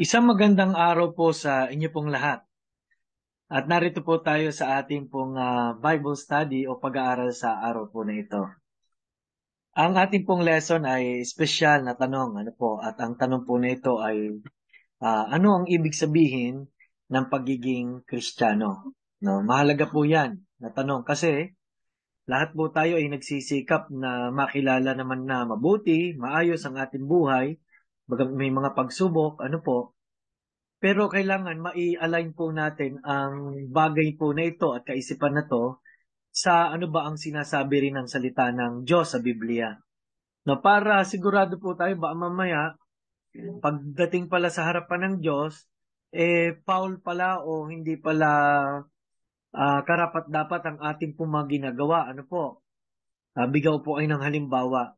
Isang magandang araw po sa inyo pong lahat. At narito po tayo sa ating pong uh, Bible study o pag-aaral sa araw po na ito. Ang ating pong lesson ay special na tanong, ano po? At ang tanong po nito ay uh, ano ang ibig sabihin ng pagiging Kristiyano? No, mahalaga po 'yan na tanong kasi lahat po tayo ay nagsisikap na makilala naman na mabuti, maayos ang ating buhay may mga pagsubok, ano po. Pero kailangan mai-align po natin ang bagay po na ito at kaisipan na to sa ano ba ang sinasabi rin ng salita ng Diyos sa Biblia. No, para sigurado po tayo ba mamaya pagdating pala sa harapan ng Diyos, eh Paul pala o hindi pala uh, ah, karapat dapat ang ating pong Ano po? Uh, bigaw po ay ng halimbawa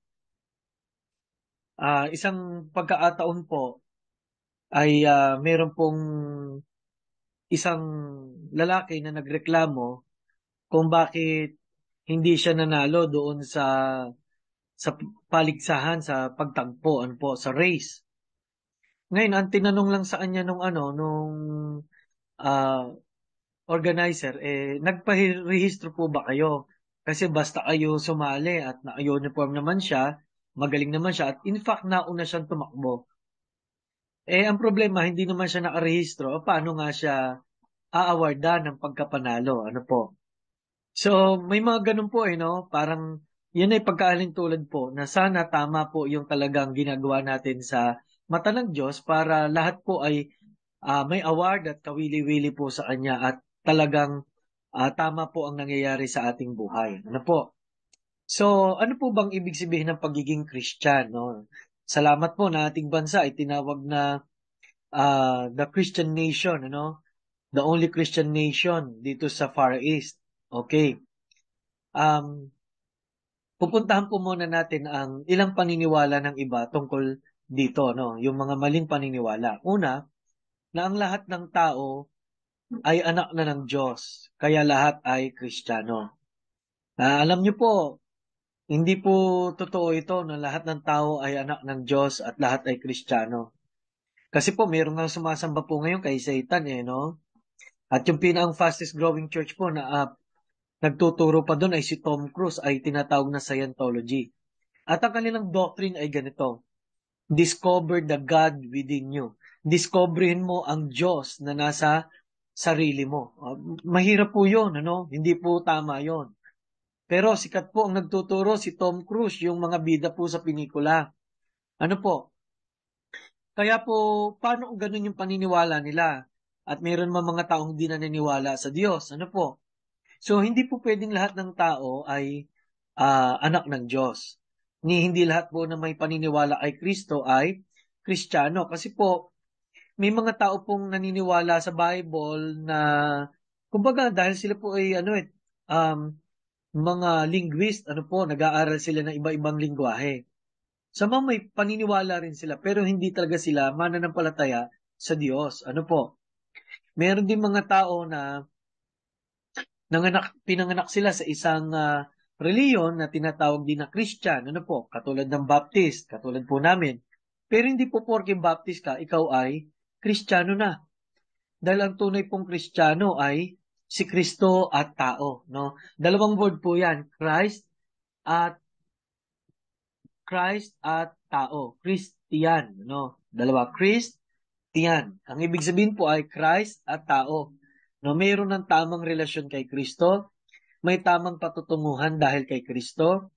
uh, isang pagkakataon po ay uh, meron pong isang lalaki na nagreklamo kung bakit hindi siya nanalo doon sa sa paligsahan sa ano po sa race. Ngayon, ang tinanong lang sa kanya nung ano nung uh, organizer eh nagparehistro po ba kayo? Kasi basta kayo sumali at naka-uniform naman siya, Magaling naman siya at in fact nauna siyang tumakbo. Eh ang problema hindi naman siya nakarehistro. Paano nga siya aawardan ng pagkapanalo? Ano po? So may mga ganun po eh no, parang yan ay pagkaalintulad po na sana tama po yung talagang ginagawa natin sa mata ng Diyos para lahat po ay uh, may award at kawili-wili po sa Kanya at talagang uh, tama po ang nangyayari sa ating buhay. Ano po? So, ano po bang ibig sabihin ng pagiging Christian? No? Salamat po na ating bansa ay tinawag na uh, the Christian nation, ano? The only Christian nation dito sa Far East. Okay. Um, pupuntahan po muna natin ang ilang paniniwala ng iba tungkol dito, no? Yung mga maling paniniwala. Una, na ang lahat ng tao ay anak na ng Diyos, kaya lahat ay Kristiyano. Uh, alam niyo po, hindi po totoo ito na lahat ng tao ay anak ng Diyos at lahat ay Kristiyano. Kasi po, meron nga sumasamba po ngayon kay Satan eh, no? At yung pinaang fastest growing church po na uh, nagtuturo pa doon ay si Tom Cruise ay tinatawag na Scientology. At ang kanilang doctrine ay ganito, Discover the God within you. Discoverin mo ang Diyos na nasa sarili mo. Uh, mahirap po 'yon, ano? Hindi po tama yon pero sikat po ang nagtuturo si Tom Cruise, yung mga bida po sa pinikula. Ano po? Kaya po, paano ganun yung paniniwala nila? At mayroon mga mga taong hindi naniniwala sa Diyos. Ano po? So, hindi po pwedeng lahat ng tao ay uh, anak ng Diyos. Ni hindi lahat po na may paniniwala kay Kristo ay Kristiyano. Kasi po, may mga tao pong naniniwala sa Bible na, kumbaga, dahil sila po ay, ano eh, um, mga linguist, ano po, nag-aaral sila ng iba-ibang lingwahe. Sama may paniniwala rin sila, pero hindi talaga sila mananampalataya sa Diyos. Ano po? Meron din mga tao na nanganak, pinanganak sila sa isang uh, reliyon na tinatawag din na Christian. Ano po? Katulad ng Baptist, katulad po namin. Pero hindi po porke Baptist ka, ikaw ay Kristiyano na. Dahil ang tunay pong Kristiyano ay si Kristo at tao, no? Dalawang word po 'yan, Christ at Christ at tao, Christian, no? Dalawa, Christian. Ang ibig sabihin po ay Christ at tao. No, mayroon ng tamang relasyon kay Kristo, may tamang patutunguhan dahil kay Kristo,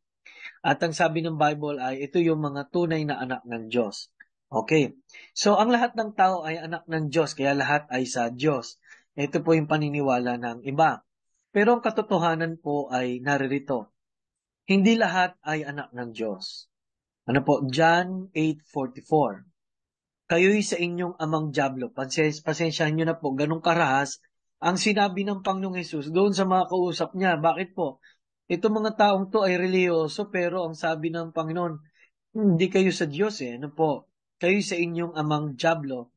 at ang sabi ng Bible ay ito yung mga tunay na anak ng Diyos. Okay. So ang lahat ng tao ay anak ng Diyos, kaya lahat ay sa Diyos. Ito po yung paniniwala ng iba. Pero ang katotohanan po ay naririto. Hindi lahat ay anak ng Diyos. Ano po? John 8.44 Kayo'y sa inyong amang Diablo. Pasens pasensyahan nyo na po, ganong karahas ang sinabi ng Panginoong Yesus doon sa mga kausap niya. Bakit po? Itong mga taong to ay reliyoso pero ang sabi ng Panginoon, hindi kayo sa Diyos eh. Ano po? Kayo'y sa inyong amang Diablo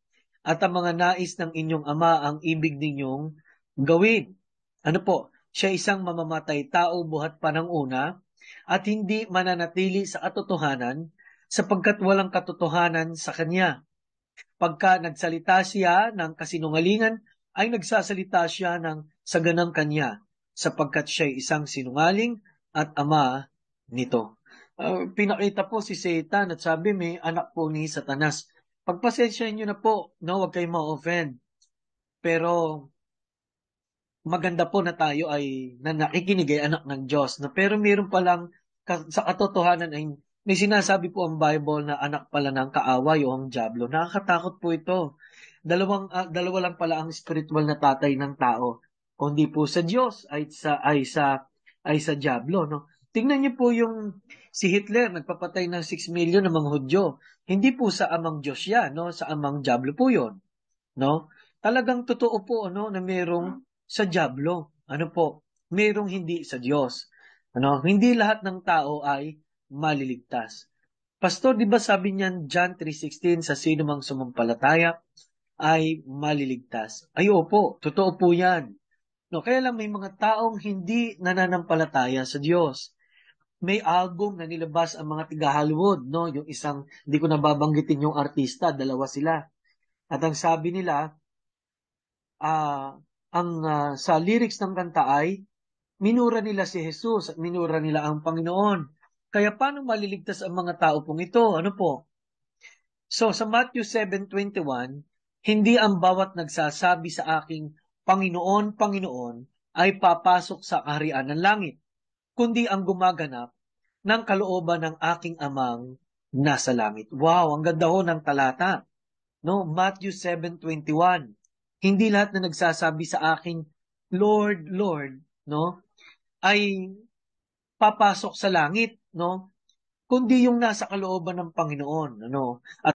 at ang mga nais ng inyong ama ang ibig ninyong gawin. Ano po? Siya isang mamamatay tao buhat pa ng una at hindi mananatili sa katotohanan sapagkat walang katotohanan sa kanya. Pagka nagsalita siya ng kasinungalingan, ay nagsasalita siya ng ganang kanya sapagkat siya isang sinungaling at ama nito. Uh, pinakita po si Satan at sabi may anak po ni Satanas Pagpasensya niyo na po, no, wag kayong ma-offend. Pero maganda po na tayo ay na nakikinig ay anak ng Diyos. No? Pero meron lang sa katotohanan ay may sinasabi po ang Bible na anak pala ng kaaway o ang diablo. Nakakatakot po ito. Dalawang uh, dalawa lang pala ang spiritual na tatay ng tao. Kundi po sa Diyos ay sa ay sa ay sa diablo, no? Tingnan niyo po yung si Hitler, nagpapatay ng 6 million ng mga Hudyo. Hindi po sa amang Diyos yan, no? sa amang Diablo po yon, No? Talagang totoo po ano, na merong sa Diablo. Ano po? Merong hindi sa Diyos. Ano? Hindi lahat ng tao ay maliligtas. Pastor, di ba sabi niyan John 3.16 sa sino mang sumampalataya ay maliligtas? Ay po, totoo po yan. No, kaya lang may mga taong hindi nananampalataya sa Diyos may album na nilabas ang mga tiga Hollywood, no? Yung isang, hindi ko na babanggitin yung artista, dalawa sila. At ang sabi nila, uh, ang uh, sa lyrics ng kanta ay, minura nila si Jesus at minura nila ang Panginoon. Kaya paano maliligtas ang mga tao pong ito? Ano po? So sa Matthew 7.21, hindi ang bawat nagsasabi sa aking Panginoon, Panginoon ay papasok sa kaharian ng langit kundi ang gumaganap ng kalooban ng aking amang nasa langit. Wow, ang ganda ho ng talata. No, Matthew 7:21. Hindi lahat na nagsasabi sa akin, Lord, Lord, no, ay papasok sa langit, no? Kundi yung nasa kalooban ng Panginoon, no? At